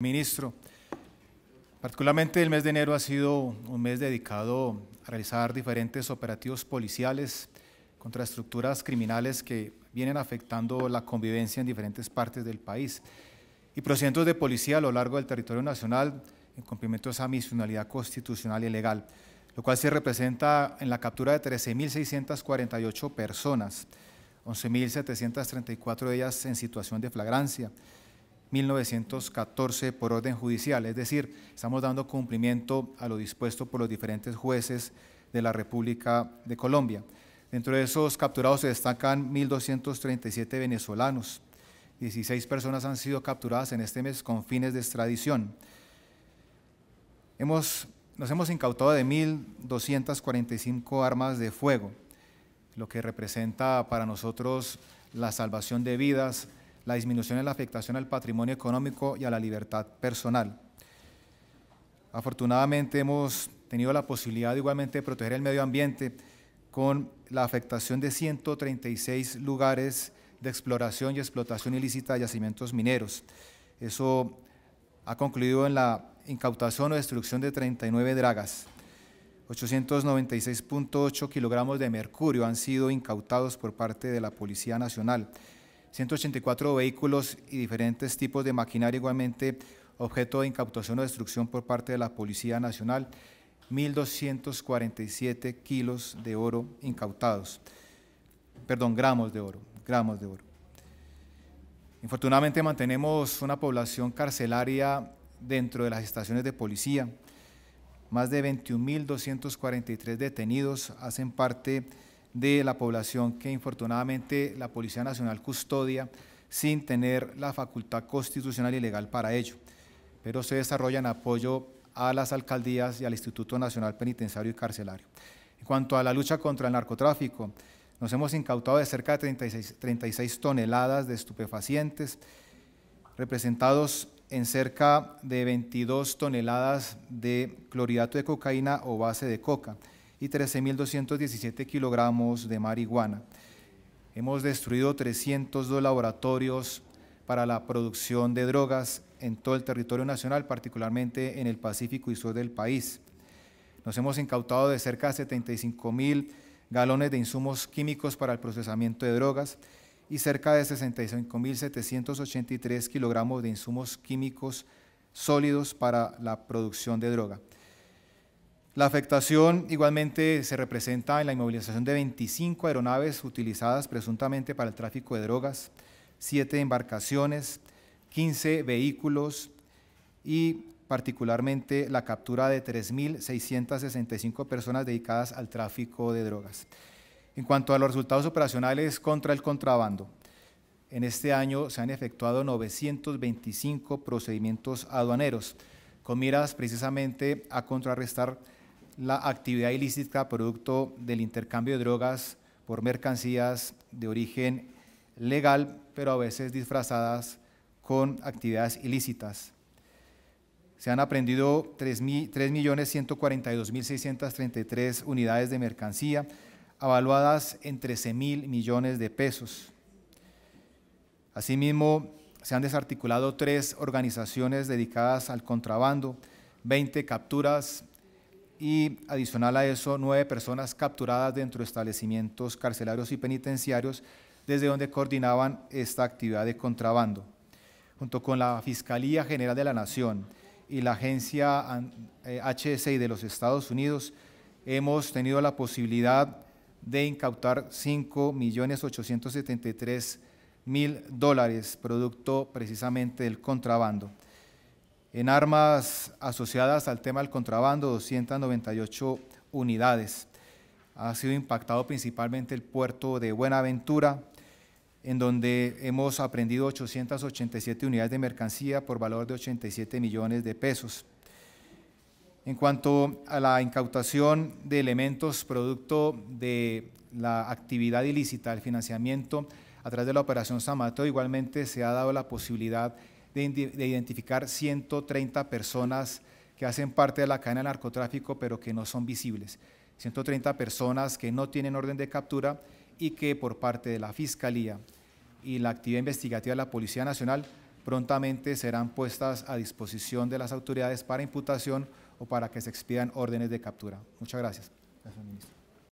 Ministro, particularmente el mes de enero ha sido un mes dedicado a realizar diferentes operativos policiales contra estructuras criminales que vienen afectando la convivencia en diferentes partes del país y procedimientos de policía a lo largo del territorio nacional en cumplimiento de esa misionalidad constitucional y legal, lo cual se representa en la captura de 13.648 personas, 11.734 de ellas en situación de flagrancia, 1914 por orden judicial, es decir, estamos dando cumplimiento a lo dispuesto por los diferentes jueces de la República de Colombia. Dentro de esos capturados se destacan 1.237 venezolanos, 16 personas han sido capturadas en este mes con fines de extradición. Hemos, nos hemos incautado de 1.245 armas de fuego, lo que representa para nosotros la salvación de vidas, la disminución en la afectación al patrimonio económico y a la libertad personal. Afortunadamente hemos tenido la posibilidad igualmente de proteger el medio ambiente con la afectación de 136 lugares de exploración y explotación ilícita de yacimientos mineros. Eso ha concluido en la incautación o destrucción de 39 dragas. 896.8 kilogramos de mercurio han sido incautados por parte de la Policía Nacional. 184 vehículos y diferentes tipos de maquinaria igualmente objeto de incautación o destrucción por parte de la Policía Nacional, 1.247 kilos de oro incautados, perdón, gramos de oro, gramos de oro. Infortunadamente mantenemos una población carcelaria dentro de las estaciones de policía. Más de 21.243 detenidos hacen parte de de la población que infortunadamente la Policía Nacional custodia sin tener la facultad constitucional y legal para ello. Pero se desarrolla en apoyo a las alcaldías y al Instituto Nacional Penitenciario y Carcelario. En cuanto a la lucha contra el narcotráfico, nos hemos incautado de cerca de 36, toneladas de estupefacientes, representados en cerca de 22 toneladas de clorhidrato de cocaína o base de coca y 13.217 kilogramos de marihuana. Hemos destruido 302 laboratorios para la producción de drogas en todo el territorio nacional, particularmente en el Pacífico y sur del país. Nos hemos incautado de cerca de 75.000 mil galones de insumos químicos para el procesamiento de drogas y cerca de 65.783 kilogramos de insumos químicos sólidos para la producción de droga. La afectación igualmente se representa en la inmovilización de 25 aeronaves utilizadas presuntamente para el tráfico de drogas, 7 embarcaciones, 15 vehículos y particularmente la captura de 3.665 personas dedicadas al tráfico de drogas. En cuanto a los resultados operacionales contra el contrabando, en este año se han efectuado 925 procedimientos aduaneros con miras precisamente a contrarrestar la actividad ilícita producto del intercambio de drogas por mercancías de origen legal, pero a veces disfrazadas con actividades ilícitas. Se han aprendido 3.142.633 unidades de mercancía, avaluadas en 13.000 millones de pesos. Asimismo, se han desarticulado tres organizaciones dedicadas al contrabando, 20 capturas y adicional a eso, nueve personas capturadas dentro de establecimientos carcelarios y penitenciarios desde donde coordinaban esta actividad de contrabando. Junto con la Fiscalía General de la Nación y la agencia HSI eh, de los Estados Unidos, hemos tenido la posibilidad de incautar 5.873.000 dólares, producto precisamente del contrabando. En armas asociadas al tema del contrabando, 298 unidades. Ha sido impactado principalmente el puerto de Buenaventura, en donde hemos aprendido 887 unidades de mercancía por valor de 87 millones de pesos. En cuanto a la incautación de elementos producto de la actividad ilícita, el financiamiento a través de la operación Samato, igualmente se ha dado la posibilidad de de, identificar 130 personas que hacen parte de la cadena de narcotráfico, pero que no son visibles. 130 personas que no tienen orden de captura y que por parte de la Fiscalía y la actividad investigativa de la Policía Nacional prontamente serán puestas a disposición de las autoridades para imputación o para que se expidan órdenes de captura. Muchas gracias.